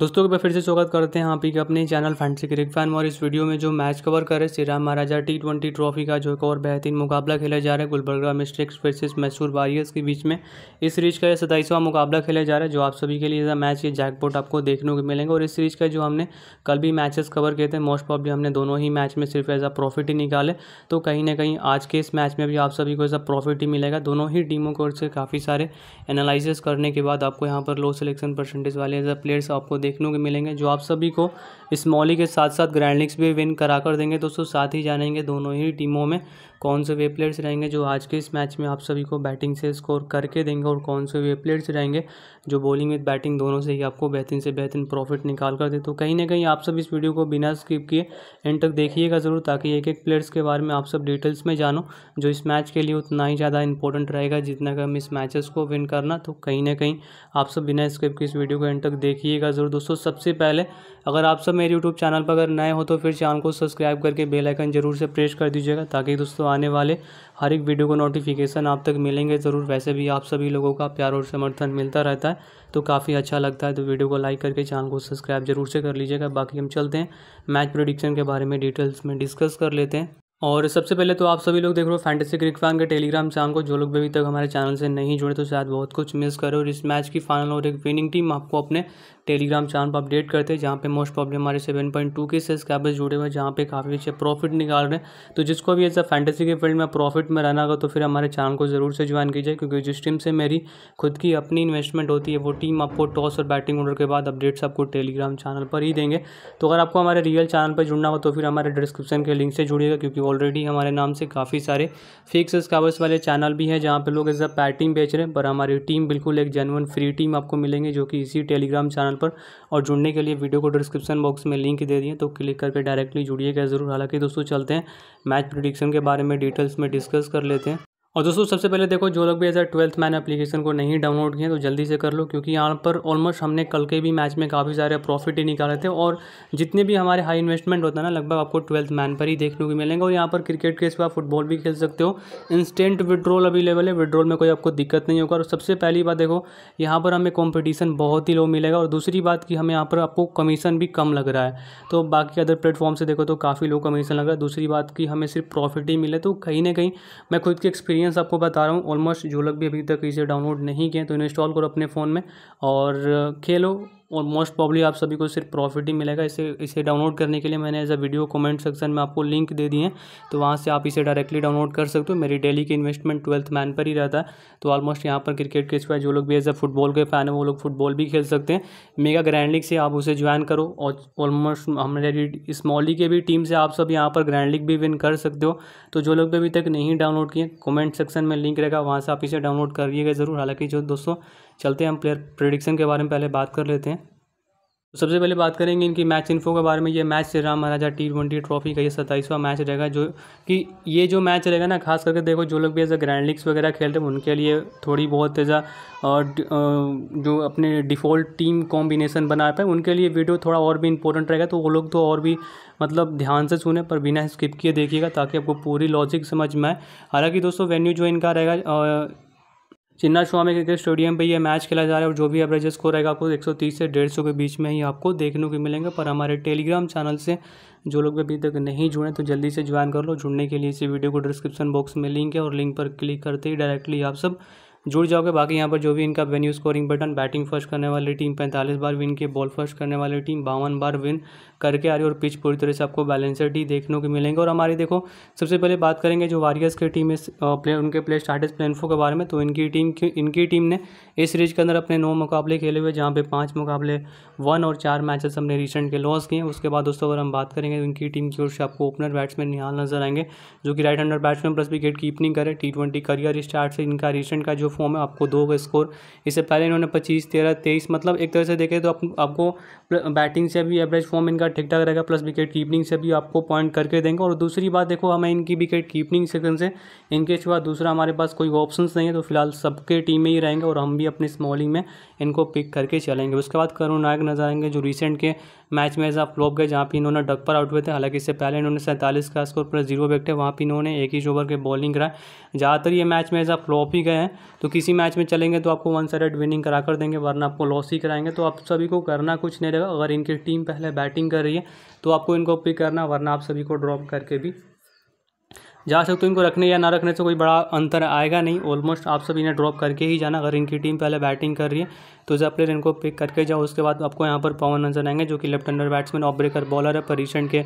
दोस्तों के फिर से स्वागत करते हैं आप ही के अपने चैनल से क्रिकेट फैन और इस वीडियो में जो मैच कवर कर रहे Shri Ram Maharaja T twenty trophy का जो एक और बेहतरीन मुकाबला खेला जा रहा है Gulbarga mystics versus Mysore warriors के बीच में इस सीरीज का यह सताईसवां मुकाबला खेला जा रहा है जो आप सभी के लिए मैच ये जैकपोट आपको देखने को मिलेंगे और इस सीरीज का जो हमने कल भी मैचेस कवर किए थे मोस्ट प्रॉब्ली हमने दोनों ही मैच में सिर्फ एज अ प्रॉफिट ही निकाले तो कहीं ना कहीं आज के इस मैच में भी आप सभी को एज अ प्रॉफिट ही मिलेगा दोनों ही टीमों को काफ़ी सारे एनालिस करने के बाद आपको यहाँ पर लो सिलेक्शन परसेंटेज वाले एज अ प्लेयर्स आपको देखने को मिलेंगे जो आप सभी को स्मॉली के साथ साथ ग्रैंडलिक्स भी विन करा कर देंगे दोस्तों साथ ही जानेंगे दोनों ही टीमों में कौन से वे प्लेयर्स रहेंगे जो आज के इस मैच में आप सभी को बैटिंग से स्कोर करके देंगे और कौन से वे प्लेयर्स रहेंगे जो बॉलिंग विद बैटिंग दोनों से ही आपको बेहतरीन से बेहतरीन प्रॉफिट निकाल कर दे तो कहीं ना कहीं आप सब इस वीडियो को बिना स्किप किए एंड तक देखिएगा ज़रूर ताकि एक एक प्लेयर्स के बारे में आप सब डिटेल्स में जानो जो इस मैच के लिए उतना ही ज़्यादा इंपॉर्टेंट रहेगा जितना कि हम इस मैचेस को विन करना तो कहीं ना कहीं आप सब बिना स्किप के इस वीडियो को एंड तक देखिएगा ज़रूर दोस्तों सबसे पहले अगर आप सब मेरे यूट्यूब चैनल पर अगर नए हो तो फिर चैनल को सब्सक्राइब करके बेल आइकन जरूर से प्रेस कर दीजिएगा ताकि दोस्तों आने वाले हर एक वीडियो को नोटिफिकेशन आप तक मिलेंगे ज़रूर वैसे भी आप सभी लोगों का प्यार और समर्थन मिलता रहता है तो काफ़ी अच्छा लगता है तो वीडियो को लाइक करके चैनल को सब्सक्राइब जरूर से कर लीजिएगा बाकी हम चलते हैं मैच प्रोडिक्शन के बारे में डिटेल्स में डिस्कस कर लेते हैं और सबसे पहले तो आप सभी लोग देख रहे हो फैंटेसी क्रिक फैन के टेलीग्राम चैनल को जो लोग अभी तक हमारे चैनल से नहीं जुड़े तो शायद बहुत कुछ मिस करें और इस मैच की फाइनल और एक विनिंग टीम आपको अपने टेलीग्राम चैनल पर अपडेट करते हैं जहाँ पे मोस्ट प्रॉब्लम हमारे सेवन पॉइंट टू के सब्सक्राइबर्स जुड़े हुए हैं जहाँ पे काफ़ी अच्छे प्रॉफिट निकाल रहे हैं तो जिसको भी ऐसा फैंटेसी के फील्ड में प्रॉफिट में रहना होगा तो फिर हमारे चैनल को ज़रूर से ज्वाइन कीजिए क्योंकि जिस टीम से मेरी खुद की अपनी इन्वेस्टमेंट होती है वो टीम आपको टॉस और बैटिंग ऑर्डर के बाद अपडेट्स आपको टेलीग्राम चैनल पर ही देंगे तो अगर आपको हमारे रियल चैनल पर जुड़ना हो तो फिर हमारे डिस्क्रिप्शन के लिंक से जुड़िएगा क्योंकि ऑलरेडी हमारे नाम से काफ़ी सारे फिक्स सब्सक्राइबर्स वाले चैनल भी हैं जहाँ पर लोग एज अ बैटिंग बेच रहे हैं पर हमारी टीम बिल्कुल एक जेनवन फ्री टीम आपको मिलेंगे जो कि इसी टेलीग्राम चैनल पर और जुड़ने के लिए वीडियो को डिस्क्रिप्शन बॉक्स में लिंक दे दिए तो क्लिक करके डायरेक्टली जुड़िएगा ज़रूर हालांकि दोस्तों चलते हैं मैच प्रिडिक्शन के बारे में डिटेल्स में डिस्कस कर लेते हैं और दोस्तों सबसे पहले देखो जो लोग भी एज ट्वेल्थ मैन एप्लीकेशन को नहीं डाउनलोड किए तो जल्दी से कर लो क्योंकि यहाँ पर ऑलमोस्ट हमने कल के भी मैच में काफ़ी सारे प्रॉफिट ही निकाले थे और जितने भी हमारे हाई इन्वेस्टमेंट होता है ना लगभग आपको ट्वेल्थ मैन पर ही देखने को मिलेंगे और यहाँ पर क्रिकेट के सिवा फुटबॉल भी खेल सकते हो इंस्टेंट विड्रॉल अवेलेबल है विड्रॉल में कोई आपको दिक्कत नहीं होगा और सबसे पहली बात देखो यहाँ पर हमें कॉम्पिटिशन बहुत ही लो मिलेगा और दूसरी बात कि हमें यहाँ पर आपको कमीशन भी कम लग रहा है तो बाकी अदर प्लेटफॉर्म से देखो तो काफ़ी लो कमीशन लग रहा है दूसरी बात कि हमें सिर्फ प्रॉफिट ही मिले तो कहीं ना कहीं मैं खुद के एक्सपीरियंस एक्सपीरियंस आपको बता रहा हूँ ऑलमोस्ट जो लोग भी अभी तक इसे डाउनलोड नहीं किए तो इन्हें इंस्टॉल करो अपने फ़ोन में और खेलो और मोस्ट प्रॉब्ली आप सभी को सिर्फ प्रॉफिट ही मिलेगा इसे इसे डाउनलोड करने के लिए मैंने as a video comment section में आपको लिंक दे दिए हैं तो वहाँ से आप इसे डायरेक्टली डाउनलोड कर सकते हो मेरी डेली की इन्वेस्टमेंट ट्वेल्थ मैन पर ही रहता है तो ऑलमोस्ट यहाँ पर क्रिकेट के सिवा जो लोग भी एज अ फुटबॉल के फैन है वो लोग फुटबॉल भी खेल सकते हैं मेगा ग्रैंड लीग से आप उसे ज्वाइन करो और ऑलमोस्ट हमारे स्मॉल लीग के भी टीम से आप सब यहाँ पर ग्रैंड लीग भी विन कर सकते हो तो जो लोग भी अभी तक नहीं डाउनलोड किए कमेंट सेक्शन में लिंक रहेगा वहाँ से आप इसे डाउनलोड करिएगा ज़रूर हालांकि जो दोस्तों चलते हैं हम प्लेयर प्रिडिक्शन के बारे में पहले बात कर लेते हैं तो सबसे पहले बात करेंगे इनकी मैच इन्फो के बारे में ये match Shri Ram Maharaja T twenty trophy का ये सत्ताईसवां मैच रहेगा जो कि ये जो मैच रहेगा ना खास करके देखो जो लोग भी ऐसा ग्रैंड लीग्स वगैरह खेल रहे हैं उनके लिए थोड़ी बहुत ऐसा और जो अपने डिफ़ॉल्ट टीम कॉम्बिनेशन बना पाए उनके लिए वीडियो थोड़ा और भी इंपॉर्टेंट रहेगा तो वो लोग तो और भी मतलब ध्यान से सुने पर बिना स्किप किए देखिएगा ताकि आपको पूरी लॉजिक समझ में आए हालाँकि दोस्तों वेन्यू जो इनका रहेगा चिन्ना स्वामी क्रिकेट स्टेडियम पे ये मैच खेला जा रहा है और जो भी एवरेज स्कोर रहेगा आपको 130 से 150 के बीच में ही आपको देखने को मिलेंगे पर हमारे टेलीग्राम चैनल से जो लोग अभी तक नहीं जुड़े तो जल्दी से ज्वाइन कर लो जुड़ने के लिए इसी वीडियो को डिस्क्रिप्शन बॉक्स में लिंक है और लिंक पर क्लिक करते ही डायरेक्टली आप सब जुड़ जाओगे बाकी यहाँ पर जो भी इनका वेन्यू स्कोरिंग बटन बैटिंग फर्स्ट करने वाली टीम पैंतालीस बार विन के बॉल फर्स्ट करने वाली टीम बावन बार विन करके आ रही है और पिच पूरी तरह से आपको बैलेंसड ही देखने को मिलेंगे और हमारी देखो सबसे पहले बात करेंगे जो वारियर्स की टीम इस प्लेयर उनके प्लेयर प्लेन प्लेनफो के बारे में तो इनकी टीम इनकी टीम ने इस सीरीज के अंदर अपने नौ मुकाबले खेले हुए जहाँ पे पाँच मुकाबले वन और चार मैचेस हमने रिसेंट के लॉस किए उसके बाद दोस्तों अगर हम बात करेंगे उनकी टीम की ओर से आपको ओपनर बैट्समैन निहाल नजर आएंगे जो कि right hander batsman plus wicket keeping करे टी ट्वेंटी करियर स्टार्ट से इनका रिसेंट का जो फॉर्म है आपको दो का स्कोर इससे पहले इन्होंने पच्चीस तेरह तेईस मतलब एक तरह से देखें तो आप, आपको बैटिंग से भी एवरेज फॉर्म इनका ठीक ठाक रहेगा प्लस विकेट कीपिंग से भी आपको पॉइंट करके देंगे और दूसरी बात देखो हमें इनकी विकेट कीपिंग सेक्शन से इनके सिवा दूसरा हमारे पास कोई ऑप्शन नहीं है तो फिलहाल सबके टीम में ही रहेंगे और हम भी अपनी स्मॉलिंग में इनको पिक करके चलेंगे उसके बाद करुण नायक नजर आएंगे जो रिसेंट के मैच में ऐसा फ्लॉप गए जहाँ पर इन्होंने डक पर आउट हुए थे हालांकि इससे पहले इन्होंने सैंतालीस का स्कोर पर जीरो बैठे वहाँ पर इन्होंने एक ही ओवर के बॉलिंग कराए ज़्यादातर ये मैच में ऐसा फ्लॉप ही गए हैं तो किसी मैच में चलेंगे तो आपको वन साइड विनिंग करा कर देंगे वरना आपको लॉस ही कराएंगे तो आप सभी को करना कुछ नहीं रहेगा अगर इनकी टीम पहले बैटिंग कर रही है तो आपको इनको पिक करना वरना आप सभी को ड्रॉप करके भी जा सकते हो इनको रखने या ना रखने से कोई बड़ा अंतर आएगा नहीं ऑलमोस्ट आप सब इन्हें ड्रॉप करके ही जाना अगर इनकी टीम पहले बैटिंग कर रही है तो जब प्लेयर इनको पिक करके जाओ उसके बाद आपको यहाँ पर पवन नजर आएंगे जो कि left hander batsman off breaker bowler है पर रिसेंट के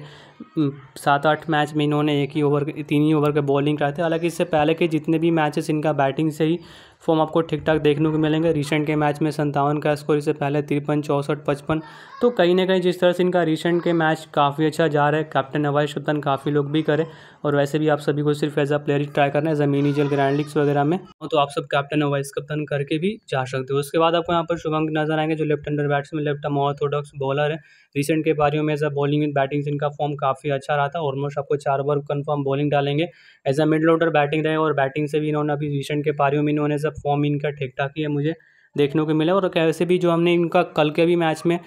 सात आठ मैच में इन्होंने एक ही ओवर तीन ही ओवर के बॉलिंग कराए थे हालांकि इससे पहले के जितने भी मैचेस इनका बैटिंग से ही फॉर्म आपको ठीक ठाक देखने को मिलेंगे रिसेंट के मैच में संतावन का स्कोर इससे पहले तिरपन चौंसठ पचपन तो कहीं ना कहीं जिस तरह से इनका रिसेंट के मैच काफ़ी अच्छा जा रहा है कैप्टन नवाज शुतन काफ़ी लोग भी करें और वैसे भी आप सभी को सिर्फ एज अ प्लेयर ही ट्राई करना है ज़मीनी जल ग्रैंड लीग्स वगैरह में हाँ, तो आप सब कैप्टन और वाइस कप्तान करके भी जा सकते हो उसके बाद आपको यहाँ पर शुभंग नजर आएंगे जो left hander batsman left arm orthodox bowler है रिसेंट के पारियों में as a bowling and batting इनका फॉर्म काफ़ी अच्छा रहा था ऑलमोस्ट आपको चार बार कन्फर्म बॉलिंग डालेंगे as a middle order batting रहे और बैटिंग से भी इन्होंने अभी रिसेंट के पारियों में इन्होंने फॉर्म इनका ठीक ठाक ही है मुझे देखने को मिला और कैसे भी जो हमने इनका कल के भी मैच में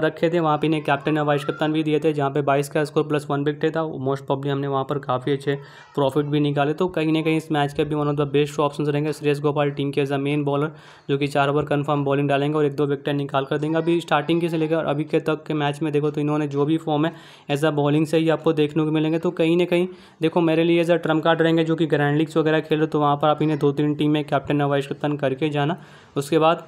रखे थे वहाँ पर इन्हें कैप्टन या वाइस कप्तान भी दिए थे जहाँ पे बाईस का स्कोर प्लस वन विकटे था मोस्ट प्रॉब्ली हमने वहाँ पर काफ़ी अच्छे प्रॉफिट भी निकाले तो कहीं ना कहीं इस मैच के भी one of the best option रहेंगे सुरेश गोपाल टीम के एज अ मेन बॉलर जो कि चार ओवर कन्फर्म बॉलिंग डालेंगे और एक दो विकटें निकाल कर देंगे अभी स्टार्टिंग के से लेकर अभी के तक के मैच में देखो तो इन्होंने जो भी फॉर्म है एज अ बॉलिंग से ही आपको देखने को मिलेंगे तो कहीं ना कहीं देखो मेरे लिए एज अ ट्रम कार्ड रहेंगे जो कि ग्रैंड लीग्स वगैरह खेल रहे तो वहाँ पर आप इन्हें दो तीन टीम में कैप्टन वाइस कप्तान करके जाना उसके बाद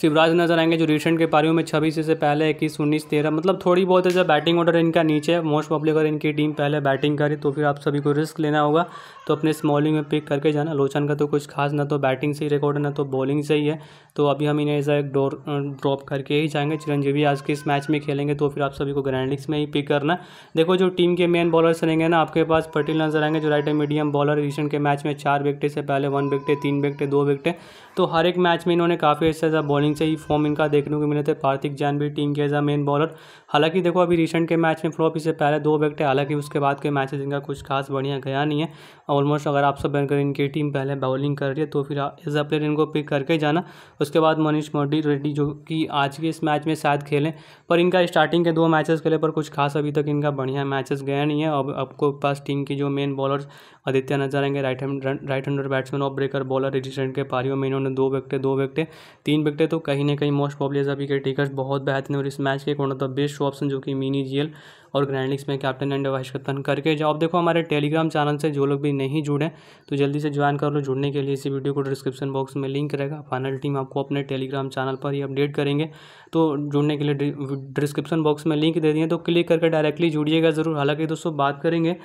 शिवराज नजर आएंगे जो रिसेंट के पारियों में छब्बीस से पहले इक्कीस उन्नीस तेरह मतलब थोड़ी बहुत है जब बैटिंग ऑर्डर इनका नीचे है मोस्ट पॉपुलर अगर इनकी टीम पहले बैटिंग करे तो फिर आप सभी को रिस्क लेना होगा तो अपने स्मॉलिंग में पिक करके जाना लोचन का तो कुछ खास ना तो बैटिंग से ही रिकॉर्ड है ना तो बॉलिंग से ही है तो अभी हम इन्हें ऐसा एक डोर ड्रॉप करके ही जाएंगे चिरंजीवी आज के इस मैच में खेलेंगे तो फिर आप सभी को ग्रैंड में ही पिक करना देखो जो टीम के मेन बॉलर्स रहेंगे ना आपके पास पटेल नजर आएंगे जो right hand medium bowler recent के मैच में चार विकटे से पहले वन विकटे तीन विकटे दो विकटे तो हर एक मैच में इन्होंने काफ़ी अच्छा बॉलिंग बॉलिंग से ही फॉर्म इनका देखने को मिले थे पार्थिक जैन भी टीम के एज अ मेन बॉलर हालांकि देखो अभी रिसेंट के मैच में फ्लॉप इससे पहले दो विकेट हालांकि उसके बाद के मैचेज इनका कुछ खास बढ़िया गया नहीं है ऑलमोस्ट अगर आप सब बनकर इनकी टीम पहले बॉलिंग कर रही है तो फिर एज अ प्लेयर इनको पिक करके जाना उसके बाद मनीष मोडी रेड्डी जो कि आज के इस मैच में शायद खेलें पर इनका स्टार्टिंग के दो मैचेस खेले पर कुछ खास अभी तक इनका बढ़िया मैचेस गया नहीं है अब आपको पास टीम की जो मेन बॉलर आदित्य नजर आएंगे right hand right hander batsman off breaker bowler recent के पारियों में इन्होंने दो विकटे दो विकटे तीन विकटे तो कहीं ना कहीं मोस्ट प्रॉब्ली अभी के टिकट बहुत बेहतर और इस मैच के एक वन ऑफ द बेस्ट शो ऑप्शन जो कि मिनी जीएल और ग्रैंड ग्रैंडलिक्स में कैप्टन एंड वाइस कप्तान करके जाओ देखो हमारे टेलीग्राम चैनल से जो लोग भी नहीं जुड़े तो जल्दी से ज्वाइन कर लो जुड़ने के लिए इसी वीडियो को डिस्क्रिप्शन बॉक्स में लिंक रहेगा फाइनल टीम आपको अपने टेलीग्राम चैनल पर ही अपडेट करेंगे तो जुड़ने के लिए डिस्क्रिप्शन बॉक्स में लिंक दे दिए तो क्लिक करके डायरेक्टली जुड़िएगा ज़रूर हालांकि दोस्तों बात करेंगे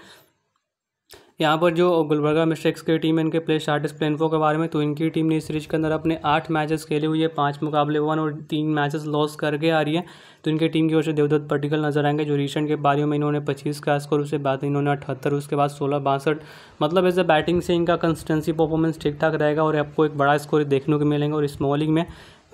यहाँ पर जो गुलबर्गा मिस्टेक्स की टीम है इनके प्ले स्टार्टर्स प्लेनफो के बारे में तो इनकी टीम ने इस सीरीज के अंदर अपने आठ मैचेस खेले हुए हैं पाँच मुकाबले वन और तीन मैचेस लॉस करके आ रही है तो इनकी टीम की ओर से देवदत्त पटिकल नजर आएंगे जो रिसेंट के बारियों में इन्होंने पच्चीस का स्कोर उसके बाद इन्होंने अठहत्तर उसके बाद सोलह बासठ मतलब एज अ बैटिंग से इनका कंसिस्टेंसी परफॉर्मेंस ठीक ठाक रहेगा और आपको एक बड़ा स्कोर देखने को मिलेंगे और स्मॉलिंग में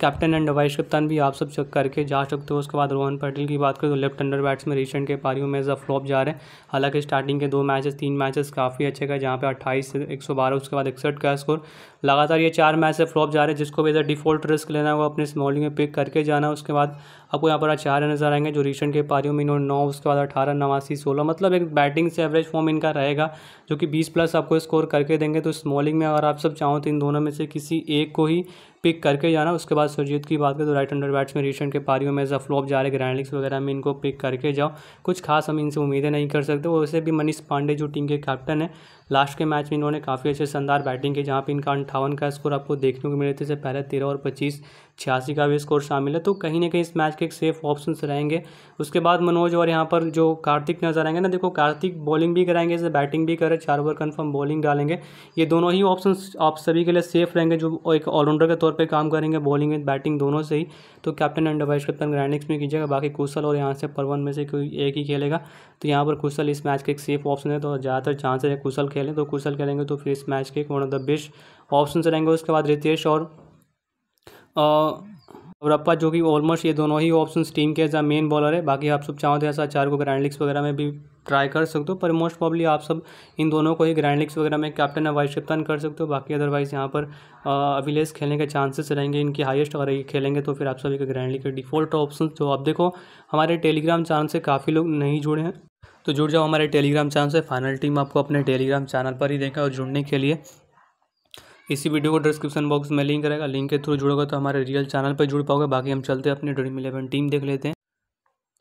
कैप्टन एंड वाइस कप्तान भी आप सब चेक करके जा सकते हो उसके बाद रोहन पटेल की बात करें तो लेफ्ट अंडर बैट्समैन रिसेंट के पारियों में जब फ्लॉप जा रहे हैं हालांकि स्टार्टिंग के दो मैचेस तीन मैचेस काफ़ी अच्छे गए जहाँ पे अट्ठाईस एक सौ बारह उसके बाद इकसठ का स्कोर लगातार ये चार मैच से फ्लॉप जा रहे हैं जिसको भी इधर डिफॉल्ट रिस्क लेना है वो अपने स्मॉलिंग में पिक करके जाना है उसके बाद आपको यहाँ पर अचार नजर आएंगे जो रिसेंट के पारियों में इन्होंने नौ उसके बाद अठारह नवासी सोलह मतलब एक बैटिंग से एवरेज फॉर्म इनका रहेगा जो कि बीस प्लस आपको स्कोर करके देंगे तो स्मॉलिंग में अगर आप सब चाहो तो इन दोनों में से किसी एक को ही पिक करके जाना उसके बाद सुरजीत की बात करें तो राइट अंडर बैट्स में रिसेंट के पारियों में ऐसा फ्लॉप जा रहे ग्रैंड लीग्स वगैरह में इनको पिक करके जाओ कुछ खास हम इनसे उम्मीदें नहीं कर सकते वैसे भी मनीष पांडे जो टीम के कैप्टन है लास्ट के मैच में इन्होंने काफ़ी अच्छे शानदार बैटिंग की जहाँ पर इनका अट्ठावन का स्कोर आपको देखने को मिले थे इससे पहले तेरह और पच्चीस छियासी का भी स्कोर शामिल है तो कहीं ना कहीं इस मैच के एक सेफ ऑप्शन रहेंगे उसके बाद मनोज और यहाँ पर जो कार्तिक नजर आएंगे ना देखो कार्तिक बॉलिंग भी कराएंगे इसे बैटिंग भी करें चार ओवर कन्फर्म बॉलिंग डालेंगे ये दोनों ही ऑप्शन आप सभी के लिए सेफ रहेंगे जो एक ऑलराउंडर के तौर पर काम करेंगे बॉलिंग विद बैटिंग दोनों से ही तो कैप्टन एंड वाइस कैप्टन ग्रैंडिक्स में कीजिएगा बाकी कुशल और यहाँ से परवन में से कोई एक ही खेलेगा तो यहाँ पर कुशल इस मैच के एक सेफ ऑप्शन है तो ज़्यादातर चांसेस है कुशल खेलें तो कुशल खेलेंगे तो फिर इस मैच के एक one of the best option से रहेंगे उसके बाद रितेश और रप्पा जो कि ऑलमोस्ट ये दोनों ही ऑप्शन टीम के एज मेन बॉलर है बाकी आप सब चाहो तो ऐसा चार को ग्रैंड लिग्स वगैरह में भी ट्राई कर सकते हो पर मोस्ट प्रॉब्ली आप सब इन दोनों को ही ग्रैंड लिग्स वगैरह में कैप्टन या वाइस कप्तान कर सकते हो बाकी अदरवाइज़ यहाँ पर अभिलेश खेलने के चांसेस रहेंगे इनकी हाइस्ट अगर ये खेलेंगे तो फिर आप सभी के ग्रैंड लिक्स के डिफ़ॉल्ट ऑप्शन जो आप देखो हमारे टेलीग्राम चैनल से काफ़ी लोग नहीं जुड़े हैं तो जुड़ जाओ हमारे टेलीग्राम चैनल से फाइनल टीम आपको अपने टेलीग्राम चैनल पर ही देखा और जुड़ने के लिए इसी वीडियो को डिस्क्रिप्शन बॉक्स में लिंक रहेगा लिंक के थ्रू जुड़ोगे तो हमारे रियल चैनल पर जुड़ पाओगे बाकी हम चलते हैं अपनी ड्रीम इलेवन टीम देख लेते हैं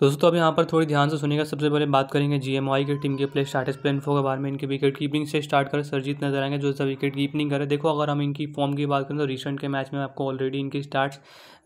तो दोस्तों अब यहाँ पर थोड़ी ध्यान से का सबसे पहले बात करेंगे जीएमआई की टीम के प्ले स्टार्टर्स प्लेन फो के बारे में इनके विकेट कीपिंग से स्टार्ट कर सरजीत नजर आएंगे जो सब विकेट कीपिंग करें देखो अगर हम इनकी फॉर्म की बात करें तो रिसेंट के मैच में आपको ऑलरेडी इनकी स्टार्ट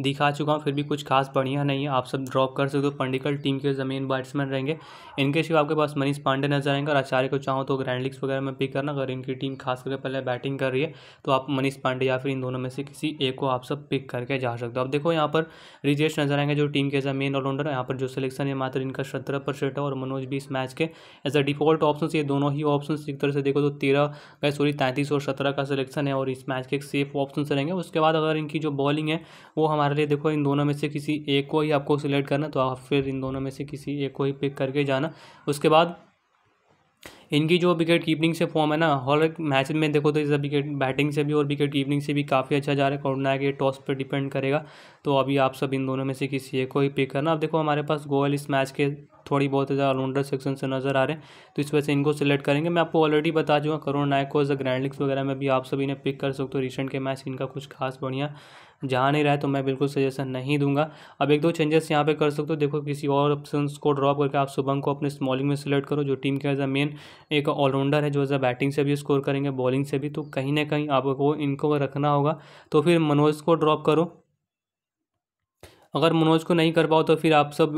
दिखा चुका हूँ फिर भी कुछ खास बढ़िया नहीं है आप सब ड्रॉप कर सकते हो पंडिकल टीम के जमीन बैट्समैन रहेंगे इनके सिवा आपके पास मनीष पांडे नजर आएंगे और आचार्य को चाहो तो ग्रैंड लीग्स वगैरह में पिक करना अगर इनकी टीम खास करके पहले बैटिंग कर रही है तो आप मनीष पांडे या फिर इन दोनों में से किसी एक को आप सब पिक करके जा सकते हो अब देखो यहाँ पर रिजेश नजर आएंगे जो टीम के जमीन ऑलराउंडर यहाँ पर जो सिलेक्शन है मात्र इनका सत्रह परसेंट है और मनोज भी इस मैच के एज अ डिफॉल्ट ऑप्शन ये दोनों ही ऑप्शन एक तरह से देखो तो तेरह का सॉरी तैंतीस और सत्रह का सिलेक्शन है और इस मैच के एक सेफ ऑप्शन से रहेंगे उसके बाद अगर इनकी जो बॉलिंग है वो हमारे लिए देखो इन दोनों में से किसी एक को ही आपको सिलेक्ट करना तो आप फिर इन दोनों में से किसी एक को ही पिक करके जाना उसके बाद इनकी जो विकेट कीपिंग से फॉर्म है ना हर एक मैच में देखो तो इस विकेट बैटिंग से भी और विकेट कीपिंग से भी काफ़ी अच्छा जा रहा है कोर्डनायक ये टॉस पर डिपेंड करेगा तो अभी आप सब इन दोनों में से किसी एक को ही पिक करना अब देखो हमारे पास गोयल इस मैच के थोड़ी बहुत ज़्यादा ऑलराउंडर सेक्शन से नजर आ रहे हैं तो इस वजह से इनको सिलेक्ट करेंगे मैं आपको ऑलरेडी बता चुका करुण नायक को एज अ ग्रैंड लिग्स वगैरह में भी आप सभी ने पिक कर सकते हो रिसेंट के मैच इनका कुछ खास बढ़िया जहाँ नहीं रहा है तो मैं बिल्कुल सजेशन नहीं दूंगा अब एक दो चेंजेस यहाँ पे कर सकते हो देखो किसी और ऑप्शन को ड्रॉप करके आप शुभम को अपने स्मॉलिंग में सिलेक्ट करो जो टीम के एज अ मेन एक ऑलराउंडर है जो एज अ बैटिंग से भी स्कोर करेंगे बॉलिंग से भी तो कहीं ना कहीं आपको इनको रखना होगा तो फिर मनोज को ड्रॉप करो अगर मनोज को नहीं कर पाओ तो फिर आप सब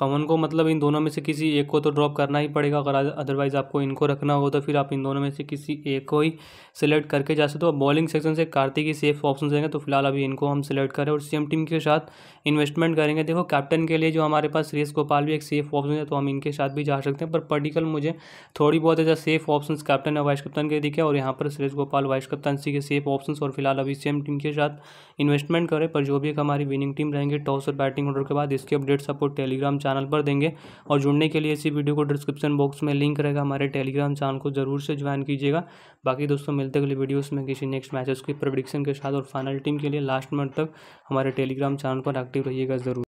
पवन को मतलब इन दोनों में से किसी एक को तो ड्रॉप करना ही पड़ेगा अगर अदरवाइज़ आपको इनको रखना हो तो फिर आप इन दोनों में से किसी एक को ही सिलेक्ट करके जा सकते हो बॉलिंग सेक्शन से कार्तिक ही सेफ ऑप्शन रहेंगे तो फिलहाल अभी इनको हम सिलेक्ट करें और सेम टीम के साथ इन्वेस्टमेंट करेंगे देखो कैप्टन के लिए जो हमारे पास सुरेश गोपाल भी एक सेफ ऑप्शन है तो हम इनके साथ भी जा सकते हैं पर पर्टिकल मुझे थोड़ी बहुत ऐसा सेफ ऑप्शन कैप्टन और वाइस कप्तान के दिखे और यहाँ पर सुरेश गोपाल वाइस कप्तान सी के सेफ ऑप्शन और फिलहाल अभी सेम टीम के साथ इन्वेस्टमेंट करें पर जो भी एक हमारी विनिंग टीम टीम रहेंगे टॉस और बैटिंग ऑर्डर के बाद इसके अपडेट्स आपको टेलीग्राम चैनल पर देंगे और जुड़ने के लिए इसी वीडियो को डिस्क्रिप्शन बॉक्स में लिंक रहेगा हमारे टेलीग्राम चैनल को जरूर से ज्वाइन कीजिएगा बाकी दोस्तों मिलते अगले वीडियोस में किसी नेक्स्ट मैचेस की प्रोडिक्शन के साथ और फाइनल टीम के लिए लास्ट मंथ तक हमारे टेलीग्राम चैनल पर एक्टिव रहिएगा जरूर